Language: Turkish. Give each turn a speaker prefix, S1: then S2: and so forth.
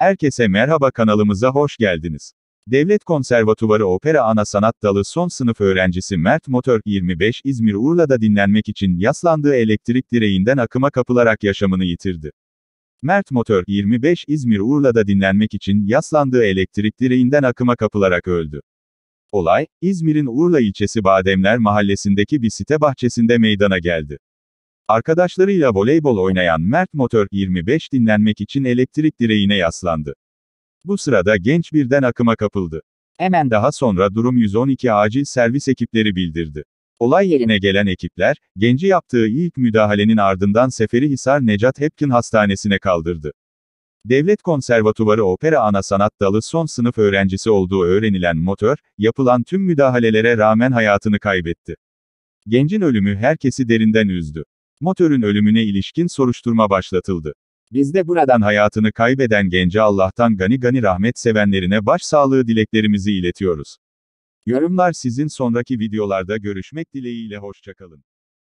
S1: Herkese merhaba kanalımıza hoş geldiniz. Devlet Konservatuvarı Opera Ana Sanat Dalı son sınıf öğrencisi Mert Motor 25 İzmir Urla'da dinlenmek için yaslandığı elektrik direğinden akıma kapılarak yaşamını yitirdi. Mert Motor 25 İzmir Urla'da dinlenmek için yaslandığı elektrik direğinden akıma kapılarak öldü. Olay, İzmir'in Urla ilçesi Bademler mahallesindeki bir site bahçesinde meydana geldi. Arkadaşlarıyla voleybol oynayan Mert Motor 25 dinlenmek için elektrik direğine yaslandı. Bu sırada genç birden akıma kapıldı. Hemen daha sonra durum 112 acil servis ekipleri bildirdi. Olay yerine gelen ekipler, genci yaptığı ilk müdahalenin ardından Seferihisar Necat Hepkin Hastanesi'ne kaldırdı. Devlet Konservatuvarı Opera Ana Sanat Dalı son sınıf öğrencisi olduğu öğrenilen Motor, yapılan tüm müdahalelere rağmen hayatını kaybetti. Gencin ölümü herkesi derinden üzdü. Motörün ölümüne ilişkin soruşturma başlatıldı. Biz de buradan hayatını kaybeden gence Allah'tan gani gani rahmet sevenlerine başsağlığı dileklerimizi iletiyoruz. Yorumlar sizin sonraki videolarda görüşmek dileğiyle hoşçakalın.